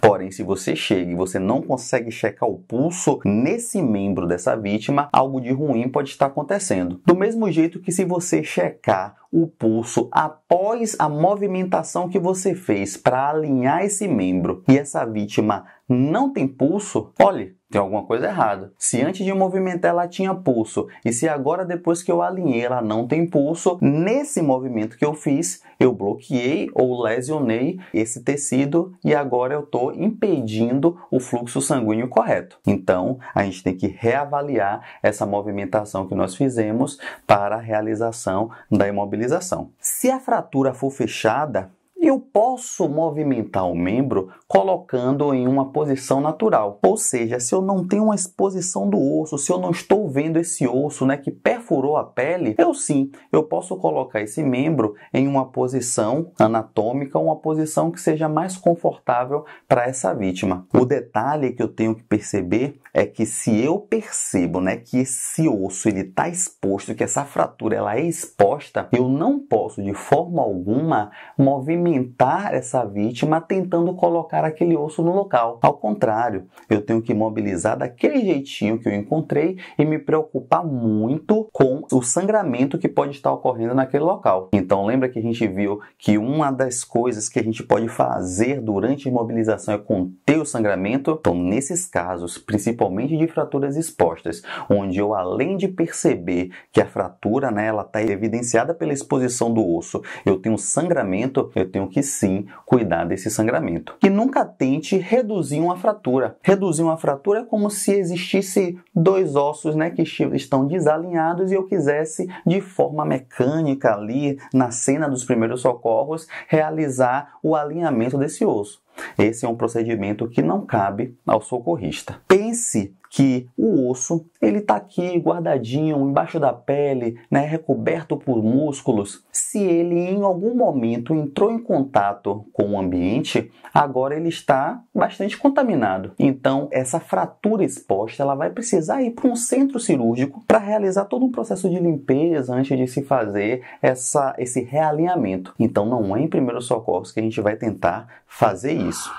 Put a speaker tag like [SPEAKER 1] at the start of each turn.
[SPEAKER 1] Porém, se você chega e você não consegue checar o pulso nesse membro dessa vítima, algo de ruim pode estar acontecendo. Do mesmo jeito que se você checar o pulso após a movimentação que você fez para alinhar esse membro e essa vítima não tem pulso, olhe, tem alguma coisa errada. Se antes de movimentar ela tinha pulso e se agora depois que eu alinhei ela não tem pulso, nesse movimento que eu fiz, eu bloqueei ou lesionei esse tecido e agora eu estou impedindo o fluxo sanguíneo correto. Então, a gente tem que reavaliar essa movimentação que nós fizemos para a realização da imobilização. Se a fratura for fechada, eu posso movimentar o membro colocando em uma posição natural. Ou seja, se eu não tenho uma exposição do osso, se eu não estou vendo esse osso, né, que perfurou a pele, eu sim, eu posso colocar esse membro em uma posição anatômica, uma posição que seja mais confortável para essa vítima. O detalhe que eu tenho que perceber é que se eu percebo, né, que esse osso ele está exposto, que essa fratura ela é exposta, eu não posso de forma alguma movimentar aumentar essa vítima tentando colocar aquele osso no local. Ao contrário, eu tenho que imobilizar daquele jeitinho que eu encontrei e me preocupar muito com o sangramento que pode estar ocorrendo naquele local. Então, lembra que a gente viu que uma das coisas que a gente pode fazer durante a imobilização é conter o sangramento? Então, nesses casos, principalmente de fraturas expostas, onde eu além de perceber que a fratura, né, ela está evidenciada pela exposição do osso, eu tenho sangramento, eu tenho que sim cuidar desse sangramento. E nunca tente reduzir uma fratura. Reduzir uma fratura é como se existisse dois ossos né, que estão desalinhados e eu quisesse, de forma mecânica ali, na cena dos primeiros socorros, realizar o alinhamento desse osso. Esse é um procedimento que não cabe ao socorrista. Pense que o osso ele está aqui guardadinho embaixo da pele, né, recoberto por músculos. Se ele em algum momento entrou em contato com o ambiente, agora ele está bastante contaminado. Então essa fratura exposta ela vai precisar ir para um centro cirúrgico para realizar todo um processo de limpeza antes de se fazer essa, esse realinhamento. Então não é em primeiros socorros que a gente vai tentar fazer isso.